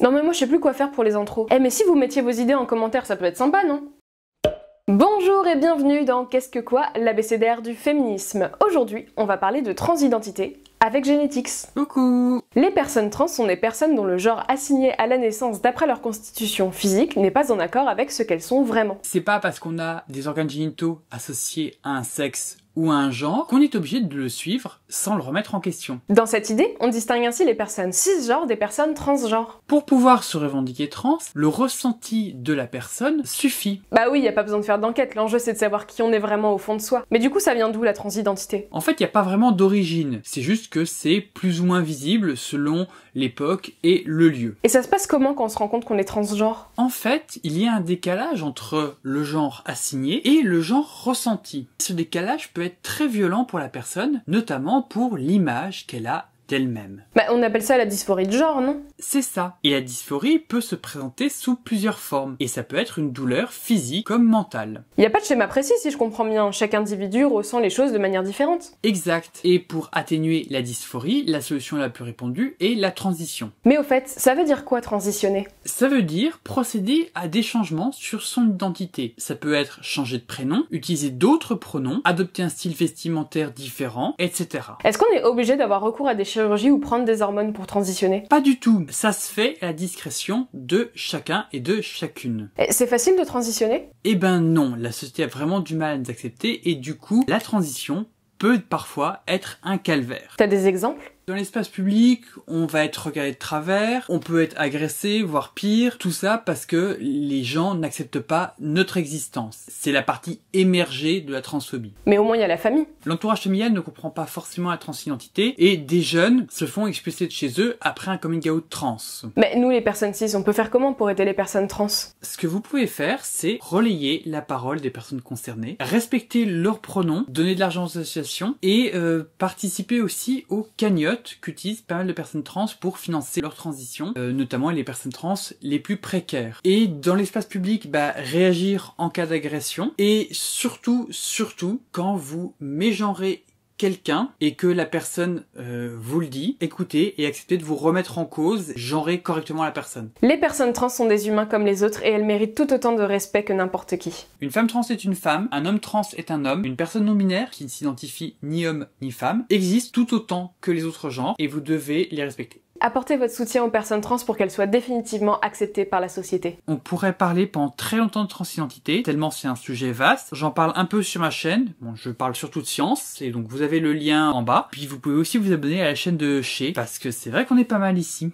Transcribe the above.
Non mais moi je sais plus quoi faire pour les intros. Eh mais si vous mettiez vos idées en commentaire, ça peut être sympa, non Bonjour et bienvenue dans Qu'est-ce que quoi L'ABCDR du féminisme. Aujourd'hui, on va parler de transidentité avec Genetics. Coucou Les personnes trans sont des personnes dont le genre assigné à la naissance d'après leur constitution physique n'est pas en accord avec ce qu'elles sont vraiment. C'est pas parce qu'on a des organes génitaux associés à un sexe ou un genre qu'on est obligé de le suivre sans le remettre en question. Dans cette idée, on distingue ainsi les personnes cisgenres des personnes transgenres. Pour pouvoir se revendiquer trans, le ressenti de la personne suffit. Bah oui, y a pas besoin de faire d'enquête, l'enjeu c'est de savoir qui on est vraiment au fond de soi. Mais du coup, ça vient d'où la transidentité En fait, y a pas vraiment d'origine, c'est juste que c'est plus ou moins visible selon l'époque et le lieu. Et ça se passe comment quand on se rend compte qu'on est transgenre En fait, il y a un décalage entre le genre assigné et le genre ressenti. Ce décalage peut très violent pour la personne, notamment pour l'image qu'elle a même Bah, on appelle ça la dysphorie de genre, non C'est ça. Et la dysphorie peut se présenter sous plusieurs formes, et ça peut être une douleur physique comme mentale. Il n'y a pas de schéma précis si je comprends bien, chaque individu ressent les choses de manière différente. Exact. Et pour atténuer la dysphorie, la solution la plus répandue est la transition. Mais au fait, ça veut dire quoi transitionner Ça veut dire procéder à des changements sur son identité. Ça peut être changer de prénom, utiliser d'autres pronoms, adopter un style vestimentaire différent, etc. Est-ce qu'on est obligé d'avoir recours à des chirurgie ou prendre des hormones pour transitionner Pas du tout. Ça se fait à la discrétion de chacun et de chacune. C'est facile de transitionner Eh ben non, la société a vraiment du mal à nous accepter et du coup, la transition peut parfois être un calvaire. T'as des exemples dans l'espace public, on va être regardé de travers, on peut être agressé, voire pire, tout ça parce que les gens n'acceptent pas notre existence. C'est la partie émergée de la transphobie. Mais au moins il y a la famille. L'entourage familial ne comprend pas forcément la transidentité et des jeunes se font expulser de chez eux après un coming out trans. Mais nous les personnes cis, on peut faire comment pour aider les personnes trans Ce que vous pouvez faire, c'est relayer la parole des personnes concernées, respecter leurs pronoms, donner de l'argent aux associations et euh, participer aussi aux cagnottes qu'utilisent pas mal de personnes trans pour financer leur transition, euh, notamment les personnes trans les plus précaires. Et dans l'espace public, bah, réagir en cas d'agression, et surtout, surtout, quand vous mégenrez quelqu'un et que la personne euh, vous le dit, écoutez et acceptez de vous remettre en cause, genrez correctement la personne. Les personnes trans sont des humains comme les autres et elles méritent tout autant de respect que n'importe qui. Une femme trans est une femme, un homme trans est un homme, une personne non binaire qui ne s'identifie ni homme ni femme existe tout autant que les autres genres et vous devez les respecter. Apportez votre soutien aux personnes trans pour qu'elles soient définitivement acceptées par la société. On pourrait parler pendant très longtemps de transidentité, tellement c'est un sujet vaste. J'en parle un peu sur ma chaîne, bon, je parle surtout de science, et donc vous avez le lien en bas. Puis vous pouvez aussi vous abonner à la chaîne de chez parce que c'est vrai qu'on est pas mal ici.